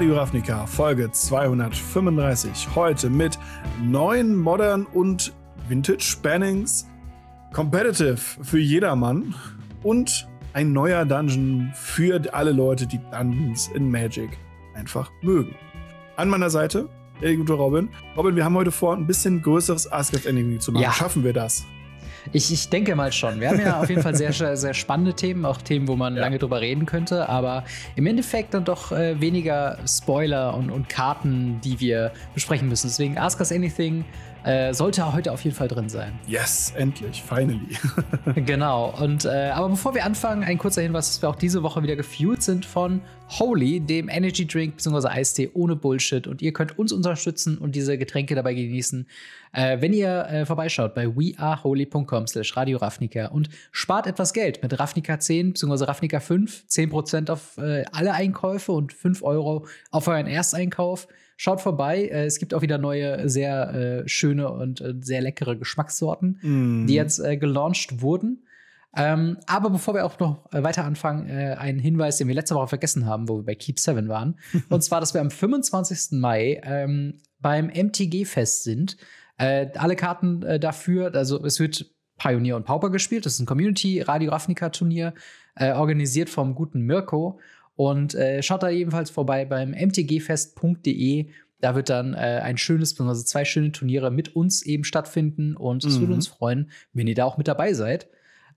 Radio Ravnica, Folge 235. Heute mit neuen Modern und Vintage Spannings, Competitive für jedermann und ein neuer Dungeon für alle Leute, die Dungeons in Magic einfach mögen. An meiner Seite, der gute Robin. Robin, wir haben heute vor, ein bisschen größeres Ask Ending zu machen. Ja. Schaffen wir das? Ich, ich denke mal schon. Wir haben ja auf jeden Fall sehr, sehr spannende Themen, auch Themen, wo man ja. lange drüber reden könnte, aber im Endeffekt dann doch äh, weniger Spoiler und, und Karten, die wir besprechen müssen. Deswegen Ask Us Anything äh, sollte heute auf jeden Fall drin sein. Yes, endlich, finally. genau. Und äh, aber bevor wir anfangen, ein kurzer Hinweis, dass wir auch diese Woche wieder gefühlt sind von Holy, dem Energy Drink bzw. Eistee ohne Bullshit. Und ihr könnt uns unterstützen und diese Getränke dabei genießen, äh, wenn ihr äh, vorbeischaut bei weareholy.com/slash Radio Ravnica und spart etwas Geld mit Ravnica 10 bzw. Ravnica 5, 10% auf äh, alle Einkäufe und 5 Euro auf euren Ersteinkauf. Schaut vorbei, äh, es gibt auch wieder neue, sehr schöne schöne und äh, sehr leckere Geschmackssorten, mm. die jetzt äh, gelauncht wurden. Ähm, aber bevor wir auch noch äh, weiter anfangen, äh, ein Hinweis, den wir letzte Woche vergessen haben, wo wir bei Keep 7 waren. und zwar, dass wir am 25. Mai ähm, beim MTG-Fest sind. Äh, alle Karten äh, dafür, also es wird Pioneer und Pauper gespielt. Das ist ein Community-Radio Ravnica-Turnier, organisiert vom guten Mirko. Und äh, schaut da ebenfalls vorbei beim mtgfest.de. Da wird dann äh, ein schönes, beziehungsweise zwei schöne Turniere mit uns eben stattfinden und es mhm. würde uns freuen, wenn ihr da auch mit dabei seid.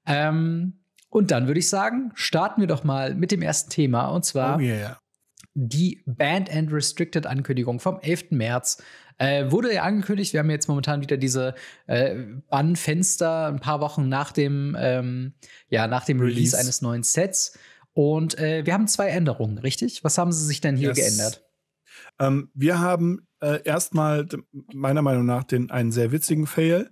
Ähm, und dann würde ich sagen, starten wir doch mal mit dem ersten Thema und zwar oh yeah. die Band and Restricted Ankündigung vom 11. März. Äh, wurde ja angekündigt, wir haben jetzt momentan wieder diese äh, Bannfenster ein paar Wochen nach dem, ähm, ja, nach dem Release. Release eines neuen Sets. Und äh, wir haben zwei Änderungen, richtig? Was haben sie sich denn hier yes. geändert? Ähm, wir haben äh, erstmal meiner Meinung nach den, einen sehr witzigen Fail.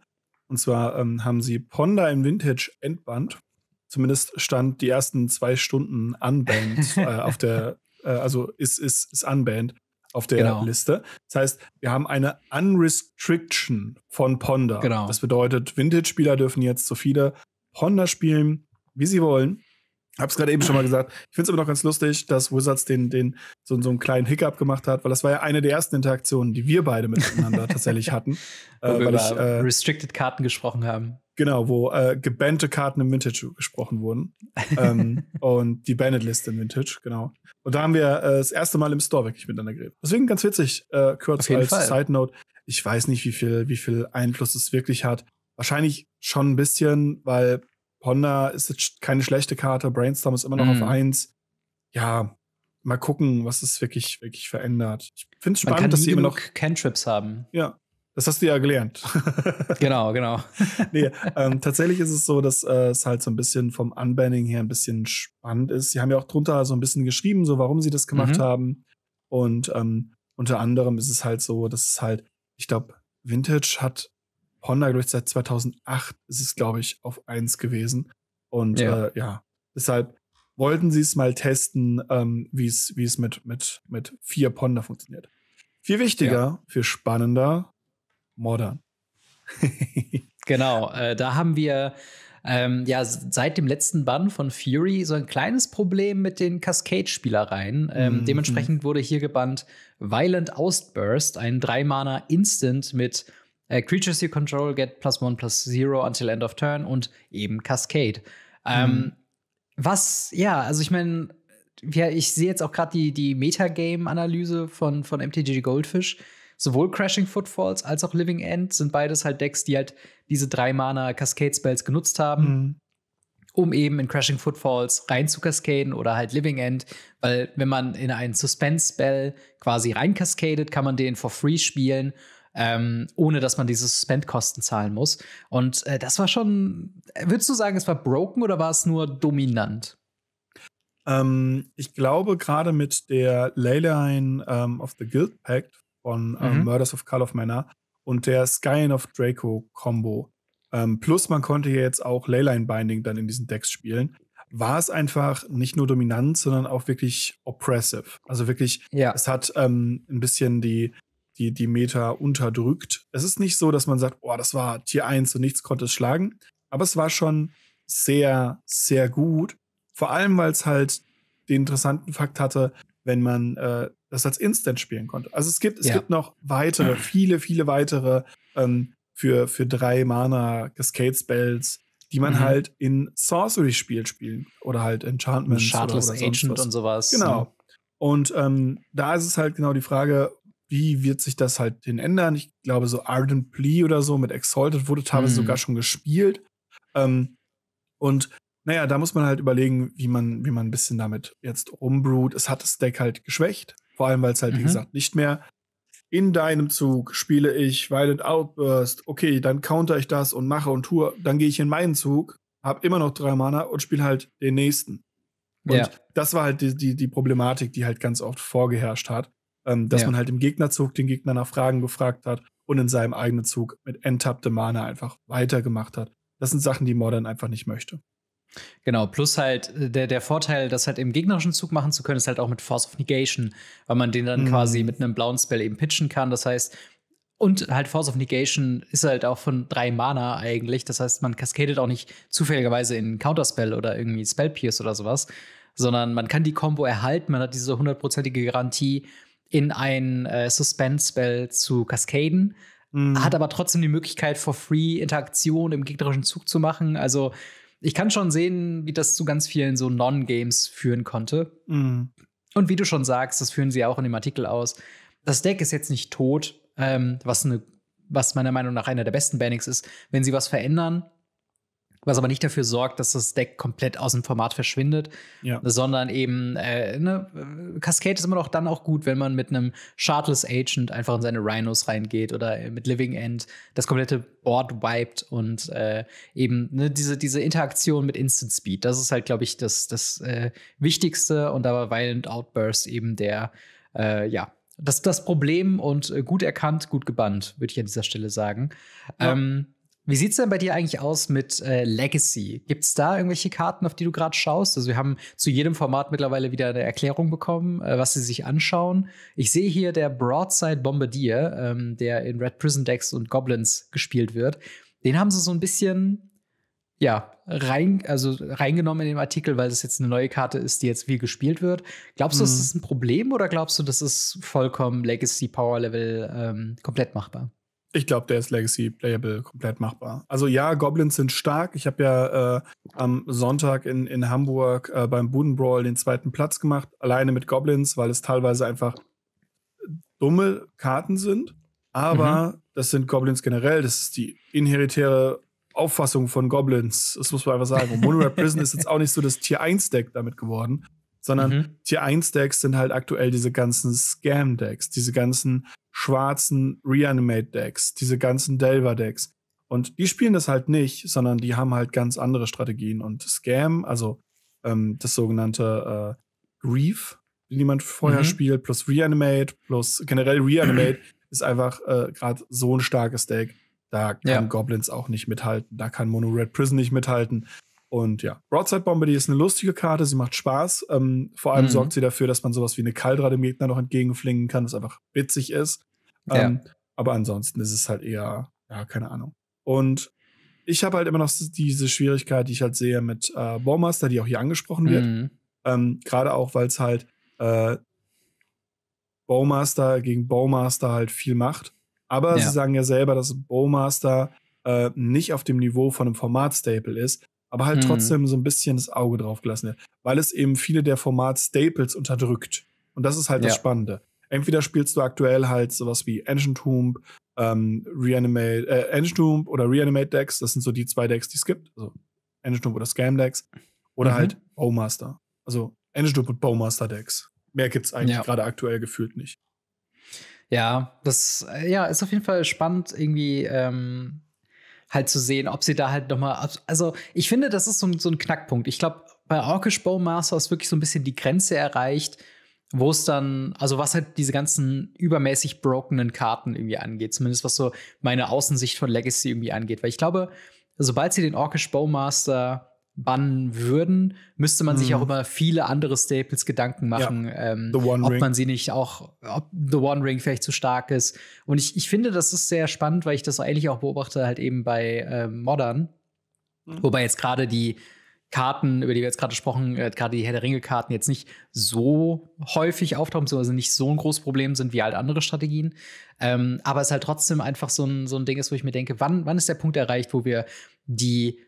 Und zwar ähm, haben sie Ponda im Vintage entbannt. Zumindest stand die ersten zwei Stunden unbanned äh, auf der, äh, also ist, ist, ist unbanned auf der genau. Liste. Das heißt, wir haben eine Unrestriction von Ponda. Genau. Das bedeutet, Vintage-Spieler dürfen jetzt so viele Ponda spielen, wie sie wollen. Hab's gerade eben schon mal gesagt. Ich find's aber noch ganz lustig, dass Wizards den, den so, so einen kleinen Hiccup gemacht hat, weil das war ja eine der ersten Interaktionen, die wir beide miteinander tatsächlich hatten. Äh, weil ich, äh, Restricted Karten gesprochen haben. Genau, wo äh, gebannte Karten im Vintage gesprochen wurden. ähm, und die Banned List im Vintage, genau. Und da haben wir äh, das erste Mal im Store wirklich miteinander geredet. Deswegen ganz witzig, äh, kurz als Fall. Side Note. Ich weiß nicht, wie viel, wie viel Einfluss es wirklich hat. Wahrscheinlich schon ein bisschen, weil Honda ist jetzt keine schlechte Karte, Brainstorm ist immer noch mhm. auf 1. Ja, mal gucken, was es wirklich, wirklich verändert. Ich finde es spannend, dass sie immer noch Cantrips haben. Ja. Das hast du ja gelernt. genau, genau. nee, ähm, tatsächlich ist es so, dass äh, es halt so ein bisschen vom Unbanning her ein bisschen spannend ist. Sie haben ja auch drunter so ein bisschen geschrieben, so warum sie das gemacht mhm. haben. Und ähm, unter anderem ist es halt so, dass es halt, ich glaube, Vintage hat Honda, glaube ich, seit 2008 ist es, glaube ich, auf 1 gewesen. Und ja, äh, ja. deshalb wollten sie es mal testen, ähm, wie es mit, mit, mit vier Ponder funktioniert. Viel wichtiger, ja. viel spannender, modern. genau, äh, da haben wir ähm, ja, seit dem letzten Bann von Fury so ein kleines Problem mit den Cascade-Spielereien. Ähm, mm, dementsprechend wurde hier gebannt Violent Outburst, ein 3-Mana-Instant mit äh, Creatures You Control get plus one plus zero until end of turn und eben Cascade. Ähm, mhm. Was, ja, also ich meine, ja, ich sehe jetzt auch gerade die, die Metagame-Analyse von, von MTG Goldfish. Sowohl Crashing Footfalls als auch Living End sind beides halt Decks, die halt diese drei Mana Cascade Spells genutzt haben. Mhm um eben in Crashing Footfalls rein zu cascaden oder halt Living End, weil wenn man in einen Suspense-Spell quasi rein reinkaskadet, kann man den for free spielen ähm, ohne dass man diese Suspendkosten zahlen muss. Und äh, das war schon, würdest du sagen, es war broken oder war es nur dominant? Ähm, ich glaube, gerade mit der Leyline um, ähm, of the Guild Pact von ähm, mhm. Murders of Call of Manor und der Skyen of Draco Combo, ähm, plus man konnte ja jetzt auch Leyline Binding dann in diesen Decks spielen, war es einfach nicht nur dominant, sondern auch wirklich oppressive. Also wirklich, ja. es hat ähm, ein bisschen die, die, die Meta unterdrückt. Es ist nicht so, dass man sagt, oh, das war Tier 1 und nichts konnte es schlagen. Aber es war schon sehr, sehr gut. Vor allem, weil es halt den interessanten Fakt hatte, wenn man äh, das als Instant spielen konnte. Also es gibt, es ja. gibt noch weitere, viele, viele weitere ähm, für, für drei Mana Cascade Spells, die man mhm. halt in sorcery spielt spielen oder halt Enchantment. Shardless oder, oder Agent was. und sowas. Genau. Und ähm, da ist es halt genau die Frage, wie wird sich das halt hin ändern? Ich glaube, so Ardent Plea oder so mit Exalted wurde teilweise mhm. sogar schon gespielt. Ähm, und naja, da muss man halt überlegen, wie man, wie man ein bisschen damit jetzt rumbrut. Es hat das Deck halt geschwächt, vor allem, weil es halt, mhm. wie gesagt, nicht mehr in deinem Zug spiele ich Violent Outburst, okay, dann counter ich das und mache und tue, dann gehe ich in meinen Zug, habe immer noch drei Mana und spiele halt den nächsten. Und ja. das war halt die, die, die Problematik, die halt ganz oft vorgeherrscht hat. Ähm, dass ja. man halt im Gegnerzug den Gegner nach Fragen gefragt hat und in seinem eigenen Zug mit enttappte Mana einfach weitergemacht hat. Das sind Sachen, die Modern einfach nicht möchte. Genau, plus halt äh, der, der Vorteil, das halt im gegnerischen Zug machen zu können, ist halt auch mit Force of Negation, weil man den dann mhm. quasi mit einem blauen Spell eben pitchen kann. Das heißt, und halt Force of Negation ist halt auch von drei Mana eigentlich. Das heißt, man kaskadet auch nicht zufälligerweise in Counterspell oder irgendwie Spell Pierce oder sowas, sondern man kann die Combo erhalten, man hat diese hundertprozentige Garantie, in ein äh, Suspense-Spell zu cascaden. Mhm. Hat aber trotzdem die Möglichkeit, for free Interaktion im gegnerischen Zug zu machen. Also, ich kann schon sehen, wie das zu ganz vielen so Non-Games führen konnte. Mhm. Und wie du schon sagst, das führen sie auch in dem Artikel aus. Das Deck ist jetzt nicht tot, ähm, was, eine, was meiner Meinung nach einer der besten Bannings ist. Wenn sie was verändern, was aber nicht dafür sorgt, dass das Deck komplett aus dem Format verschwindet, ja. sondern eben äh, ne, Cascade ist immer noch dann auch gut, wenn man mit einem Shardless Agent einfach in seine Rhinos reingeht oder äh, mit Living End das komplette Board wiped und äh, eben ne, diese, diese Interaktion mit Instant Speed. Das ist halt, glaube ich, das, das äh, Wichtigste und dabei Violent Outburst eben der, äh, ja, das, das Problem und äh, gut erkannt, gut gebannt, würde ich an dieser Stelle sagen. Ja. Ähm, wie sieht es denn bei dir eigentlich aus mit äh, Legacy? Gibt es da irgendwelche Karten, auf die du gerade schaust? Also wir haben zu jedem Format mittlerweile wieder eine Erklärung bekommen, äh, was sie sich anschauen. Ich sehe hier der Broadside Bombardier, ähm, der in Red Prison Decks und Goblins gespielt wird. Den haben sie so ein bisschen, ja, rein, also reingenommen in den Artikel, weil es jetzt eine neue Karte ist, die jetzt wie gespielt wird. Glaubst du, mhm. das ist ein Problem oder glaubst du, das ist vollkommen Legacy Power Level ähm, komplett machbar? Ich glaube, der ist Legacy playable komplett machbar. Also ja, Goblins sind stark. Ich habe ja äh, am Sonntag in, in Hamburg äh, beim Brawl den zweiten Platz gemacht, alleine mit Goblins, weil es teilweise einfach dumme Karten sind. Aber mhm. das sind Goblins generell. Das ist die inheritäre Auffassung von Goblins. Das muss man einfach sagen. Und Monorail Prison ist jetzt auch nicht so das Tier 1 Deck damit geworden sondern mhm. Tier 1 Decks sind halt aktuell diese ganzen Scam Decks, diese ganzen schwarzen Reanimate Decks, diese ganzen Delver Decks. Und die spielen das halt nicht, sondern die haben halt ganz andere Strategien. Und Scam, also ähm, das sogenannte äh, Grief, den jemand vorher mhm. spielt, plus Reanimate, plus generell Reanimate, ist einfach äh, gerade so ein starkes Deck. Da kann ja. Goblins auch nicht mithalten, da kann Mono Red Prison nicht mithalten. Und ja, Broadside Bomber, die ist eine lustige Karte, sie macht Spaß. Ähm, vor allem mhm. sorgt sie dafür, dass man sowas wie eine Kaldra dem Gegner noch entgegenflingen kann, was einfach witzig ist. Ähm, ja. Aber ansonsten ist es halt eher, ja, keine Ahnung. Und ich habe halt immer noch diese Schwierigkeit, die ich halt sehe mit äh, Warmaster, die auch hier angesprochen wird. Mhm. Ähm, Gerade auch, weil es halt äh, Bowmaster gegen Bowmaster halt viel macht. Aber ja. sie sagen ja selber, dass Bowmaster äh, nicht auf dem Niveau von einem Format-Staple ist, aber halt mhm. trotzdem so ein bisschen das Auge drauf gelassen wird, weil es eben viele der Format-Staples unterdrückt. Und das ist halt ja. das Spannende. Entweder spielst du aktuell halt sowas wie Engine Tomb, ähm, Reanimate, äh, Engine Tomb oder Reanimate Decks, das sind so die zwei Decks, die es gibt, also Engine Tomb oder Scam Decks, oder mhm. halt Bowmaster. Also Engine Tomb und Bowmaster Decks. Mehr gibt es eigentlich ja. gerade aktuell gefühlt nicht. Ja, das äh, ja, ist auf jeden Fall spannend, irgendwie ähm, halt zu sehen, ob sie da halt nochmal. Also, ich finde, das ist so, so ein Knackpunkt. Ich glaube, bei Orkish Bowmaster ist wirklich so ein bisschen die Grenze erreicht, wo es dann, also was halt diese ganzen übermäßig brokenen Karten irgendwie angeht, zumindest was so meine Außensicht von Legacy irgendwie angeht. Weil ich glaube, sobald sie den Orkish Bowmaster bannen würden, müsste man mhm. sich auch über viele andere Staples Gedanken machen, ja. ähm, ob man sie nicht auch, ob The One Ring vielleicht zu stark ist. Und ich, ich finde, das ist sehr spannend, weil ich das eigentlich auch beobachte, halt eben bei äh, Modern. Mhm. Wobei jetzt gerade die Karten, über die wir jetzt gerade gesprochen, äh, gerade die Herr der Ringe-Karten jetzt nicht so häufig auftauchen, beziehungsweise nicht so ein großes Problem sind wie halt andere Strategien. Ähm, aber es ist halt trotzdem einfach so ein, so ein Ding ist, wo ich mir denke, wann, wann ist der Punkt erreicht, wo wir die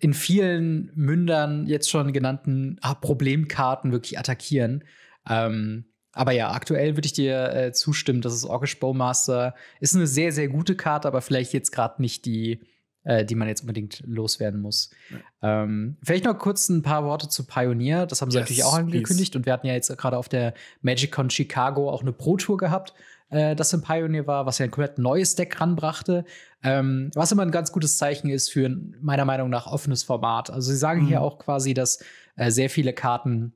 in vielen Mündern jetzt schon genannten ah, Problemkarten wirklich attackieren. Ähm, aber ja, aktuell würde ich dir äh, zustimmen, dass es Orcish Bowmaster ist eine sehr, sehr gute Karte, aber vielleicht jetzt gerade nicht die, äh, die man jetzt unbedingt loswerden muss. Ja. Ähm, vielleicht noch kurz ein paar Worte zu Pioneer. Das haben sie yes, natürlich auch angekündigt please. und wir hatten ja jetzt gerade auf der MagicCon Chicago auch eine Pro-Tour gehabt äh, das im Pioneer war, was ja ein komplett neues Deck ranbrachte. Ähm, was immer ein ganz gutes Zeichen ist für meiner Meinung nach offenes Format. Also sie sagen mhm. hier auch quasi, dass äh, sehr viele Karten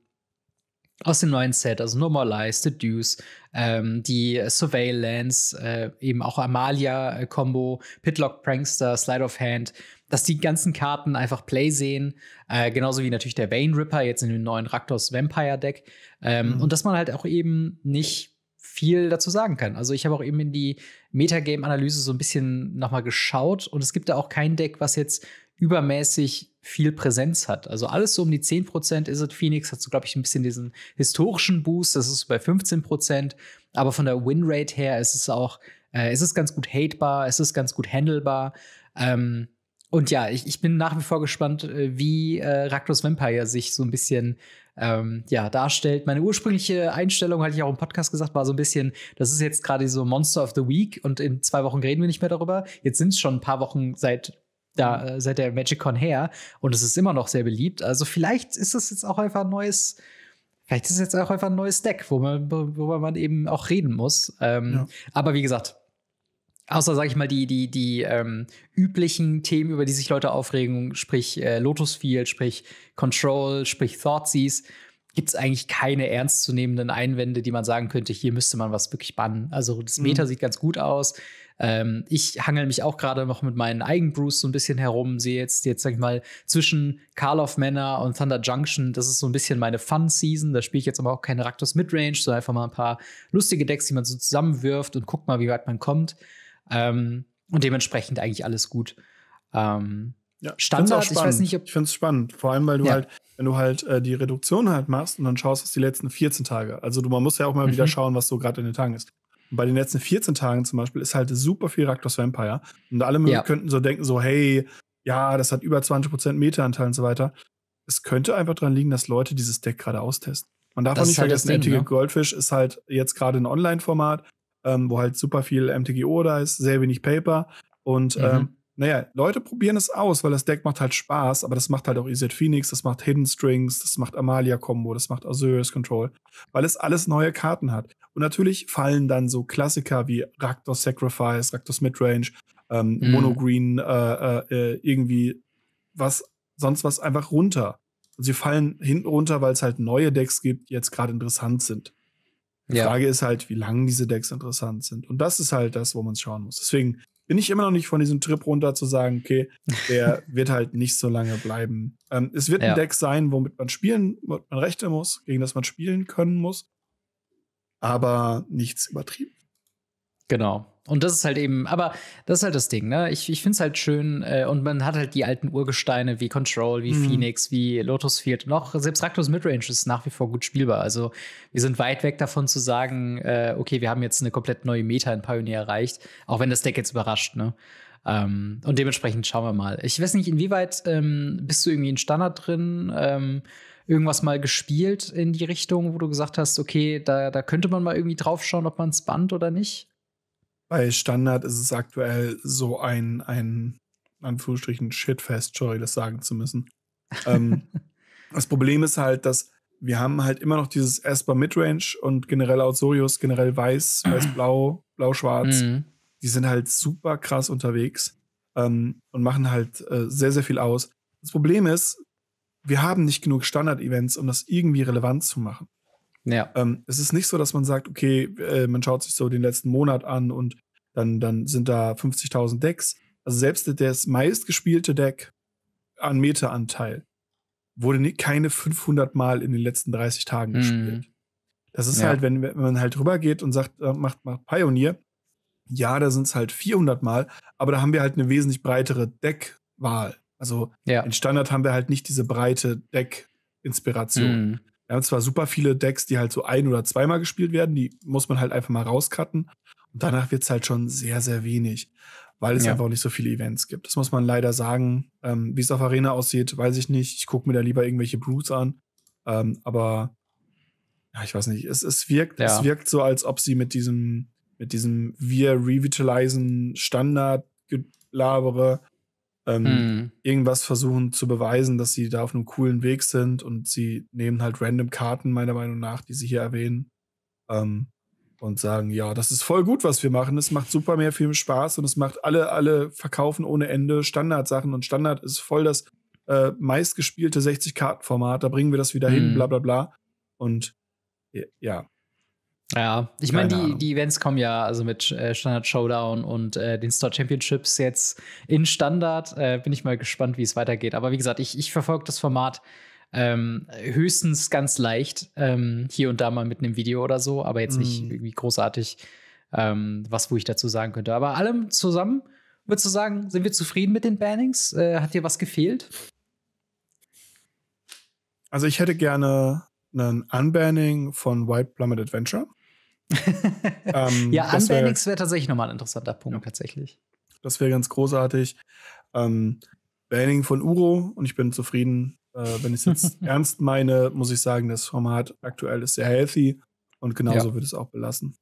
aus dem neuen Set, also Normalize, Deduce, ähm, die Surveillance, äh, eben auch Amalia-Combo, Pitlock Prankster, Slide of Hand, dass die ganzen Karten einfach Play sehen, äh, genauso wie natürlich der Vane Ripper jetzt in dem neuen Raktors Vampire Deck ähm, mhm. und dass man halt auch eben nicht viel dazu sagen kann. Also ich habe auch eben in die Metagame-Analyse so ein bisschen nochmal geschaut und es gibt da auch kein Deck, was jetzt übermäßig viel Präsenz hat. Also alles so um die 10% ist es. Phoenix hat so, glaube ich, ein bisschen diesen historischen Boost, das ist bei 15%. Aber von der Winrate her ist es auch, äh, ist es ganz gut hatebar, ist es ganz gut handelbar. Ähm, und ja, ich, ich, bin nach wie vor gespannt, äh, wie äh, Raktos Vampire sich so ein bisschen ähm, ja, darstellt. Meine ursprüngliche Einstellung, hatte ich auch im Podcast gesagt, war so ein bisschen, das ist jetzt gerade so Monster of the Week und in zwei Wochen reden wir nicht mehr darüber. Jetzt sind es schon ein paar Wochen seit da, mhm. äh, seit der MagicCon her und es ist immer noch sehr beliebt. Also vielleicht ist es jetzt auch einfach ein neues, vielleicht ist es jetzt auch einfach ein neues Deck, wo man, worüber man eben auch reden muss. Ähm, ja. Aber wie gesagt, Außer, sag ich mal, die, die, die ähm, üblichen Themen, über die sich Leute aufregen, sprich äh, Lotus Field, sprich Control, sprich Thoughtseize, gibt es eigentlich keine ernstzunehmenden Einwände, die man sagen könnte, hier müsste man was wirklich bannen. Also das mhm. Meta mhm. sieht ganz gut aus. Ähm, ich hangel mich auch gerade noch mit meinen Eigenbrews so ein bisschen herum, sehe jetzt, jetzt sag ich mal, zwischen Call of Manor und Thunder Junction, das ist so ein bisschen meine Fun-Season. Da spiele ich jetzt aber auch keine Raktus Midrange, sondern einfach mal ein paar lustige Decks, die man so zusammenwirft und guckt mal, wie weit man kommt. Ähm, und dementsprechend eigentlich alles gut. Ähm, ja, Standard, ich weiß nicht, ob. Ich finde es spannend, vor allem, weil du ja. halt, wenn du halt äh, die Reduktion halt machst und dann schaust, was die letzten 14 Tage, also du, man muss ja auch mal mhm. wieder schauen, was so gerade in den Tagen ist. Und bei den letzten 14 Tagen zum Beispiel ist halt super viel Raktos Vampire und alle ja. könnten so denken, so, hey, ja, das hat über 20% Meteranteil und so weiter. Es könnte einfach daran liegen, dass Leute dieses Deck gerade austesten. Man darf das auch nicht halt vergessen, halt Ding, ne? Goldfish ist halt jetzt gerade ein Online-Format ähm, wo halt super viel MTGO da ist, sehr wenig Paper. Und mhm. ähm, naja, Leute probieren es aus, weil das Deck macht halt Spaß, aber das macht halt auch EZ Phoenix, das macht Hidden Strings, das macht Amalia Combo, das macht Azurius Control, weil es alles neue Karten hat. Und natürlich fallen dann so Klassiker wie Raktos Sacrifice, Raktos Midrange, ähm, mhm. Monogreen, äh, äh, äh, irgendwie was, sonst was einfach runter. Und sie fallen hinten runter, weil es halt neue Decks gibt, die jetzt gerade interessant sind. Die ja. Frage ist halt, wie lang diese Decks interessant sind. Und das ist halt das, wo man schauen muss. Deswegen bin ich immer noch nicht von diesem Trip runter zu sagen, okay, der wird halt nicht so lange bleiben. Ähm, es wird ja. ein Deck sein, womit man spielen, womit man rechte muss, gegen das man spielen können muss. Aber nichts übertrieben. Genau. Und das ist halt eben, aber das ist halt das Ding, ne? Ich, ich finde es halt schön äh, und man hat halt die alten Urgesteine wie Control, wie mhm. Phoenix, wie Lotus Field. Noch selbst Raktos Midrange ist nach wie vor gut spielbar. Also wir sind weit weg davon zu sagen, äh, okay, wir haben jetzt eine komplett neue Meta in Pioneer erreicht, auch wenn das Deck jetzt überrascht, ne? Ähm, und dementsprechend schauen wir mal. Ich weiß nicht, inwieweit ähm, bist du irgendwie in Standard drin? Ähm, irgendwas mal gespielt in die Richtung, wo du gesagt hast, okay, da, da könnte man mal irgendwie draufschauen, ob man es band oder nicht? Bei Standard ist es aktuell so ein, ein Anführungsstrichen, Shitfest, sorry, das sagen zu müssen. ähm, das Problem ist halt, dass wir haben halt immer noch dieses Esper Midrange und generell Ausorius, generell weiß, weiß-blau, blau-schwarz. Mhm. Die sind halt super krass unterwegs ähm, und machen halt äh, sehr, sehr viel aus. Das Problem ist, wir haben nicht genug Standard-Events, um das irgendwie relevant zu machen. Ja. Ähm, es ist nicht so, dass man sagt, okay, äh, man schaut sich so den letzten Monat an und dann, dann sind da 50.000 Decks. Also selbst das meistgespielte Deck an Meteranteil wurde nicht, keine 500 Mal in den letzten 30 Tagen mhm. gespielt. Das ist ja. halt, wenn, wenn, man halt rübergeht und sagt, äh, macht, macht Pioneer, ja, da sind es halt 400 Mal, aber da haben wir halt eine wesentlich breitere Deckwahl. Also ja. in Standard haben wir halt nicht diese breite Deck-Inspiration. Mhm. Wir haben zwar super viele Decks, die halt so ein- oder zweimal gespielt werden, die muss man halt einfach mal rauscutten. Und danach wird es halt schon sehr, sehr wenig, weil es ja. einfach auch nicht so viele Events gibt. Das muss man leider sagen. Ähm, Wie es auf Arena aussieht, weiß ich nicht. Ich gucke mir da lieber irgendwelche Brews an. Ähm, aber ja, ich weiß nicht. Es, es, wirkt, ja. es wirkt so, als ob sie mit diesem, mit diesem Wir revitalisen Standard gelabere ähm, hm. irgendwas versuchen zu beweisen, dass sie da auf einem coolen Weg sind und sie nehmen halt random Karten, meiner Meinung nach, die sie hier erwähnen. Ähm, und sagen, ja, das ist voll gut, was wir machen. Es macht super mehr viel Spaß und es macht alle, alle verkaufen ohne Ende Standardsachen und Standard ist voll das äh, meistgespielte 60-Karten-Format. Da bringen wir das wieder mhm. hin, hm. bla bla bla. Und ja, ja, ich meine, die, die Events kommen ja also mit äh, Standard Showdown und äh, den Store Championships jetzt in Standard. Äh, bin ich mal gespannt, wie es weitergeht. Aber wie gesagt, ich, ich verfolge das Format ähm, höchstens ganz leicht ähm, hier und da mal mit einem Video oder so, aber jetzt nicht mhm. irgendwie großartig ähm, was, wo ich dazu sagen könnte. Aber allem zusammen, würdest du sagen, sind wir zufrieden mit den Bannings? Äh, hat dir was gefehlt? Also ich hätte gerne ein Unbanning von White Plummet Adventure ähm, ja, Unbannings wäre wär tatsächlich nochmal ein interessanter Punkt, ja. tatsächlich. Das wäre ganz großartig. Ähm, Banning von Uro und ich bin zufrieden. Äh, wenn ich es jetzt ernst meine, muss ich sagen, das Format aktuell ist sehr healthy und genauso ja. wird es auch belassen.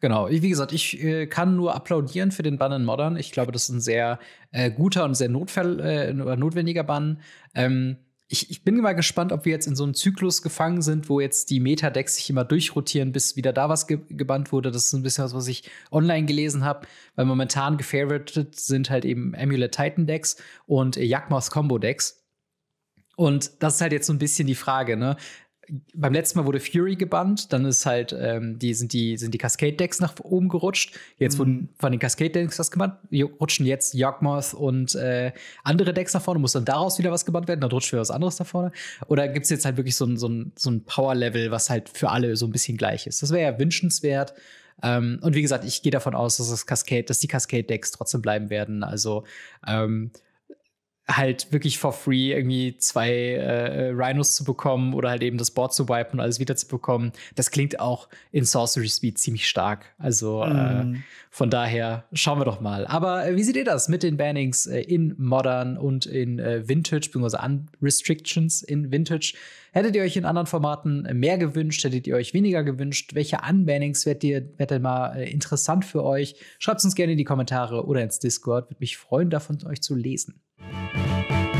Genau, wie gesagt, ich äh, kann nur applaudieren für den Bann in Modern. Ich glaube, das ist ein sehr äh, guter und sehr Notfall, äh, notwendiger Bann. Ähm, ich, ich bin mal gespannt, ob wir jetzt in so einem Zyklus gefangen sind, wo jetzt die Meta-Decks sich immer durchrotieren, bis wieder da was ge gebannt wurde. Das ist ein bisschen was, was ich online gelesen habe, weil momentan gefavoritet sind halt eben Amulet Titan Decks und Jagmoth Combo Decks. Und das ist halt jetzt so ein bisschen die Frage, ne? beim letzten Mal wurde Fury gebannt, dann ist halt, ähm, die, sind die, sind die Cascade-Decks nach oben gerutscht. Jetzt mhm. wurden von den Cascade-Decks was gebannt, rutschen jetzt Yawgmoth und äh, andere Decks nach vorne, muss dann daraus wieder was gebannt werden, dann rutscht wieder was anderes nach vorne. Oder gibt es jetzt halt wirklich so ein, so ein, so ein Power-Level, was halt für alle so ein bisschen gleich ist? Das wäre ja wünschenswert. Ähm, und wie gesagt, ich gehe davon aus, dass das Cascade, dass die Cascade-Decks trotzdem bleiben werden. Also ähm, halt wirklich for free irgendwie zwei äh, äh, Rhinos zu bekommen oder halt eben das Board zu wipen und alles wieder zu bekommen, das klingt auch in Sorcery Speed ziemlich stark. Also mm. äh, mhm. von daher schauen wir doch mal. Aber äh, wie seht ihr das mit den Bannings äh, in Modern und in äh, Vintage, beziehungsweise Unrestrictions in Vintage? Hättet ihr euch in anderen Formaten mehr gewünscht? Hättet ihr euch weniger gewünscht? Welche Unbannings wärt ihr, wärt denn mal interessant für euch? Schreibt es uns gerne in die Kommentare oder ins Discord. Würde mich freuen, davon euch zu lesen. Thank you.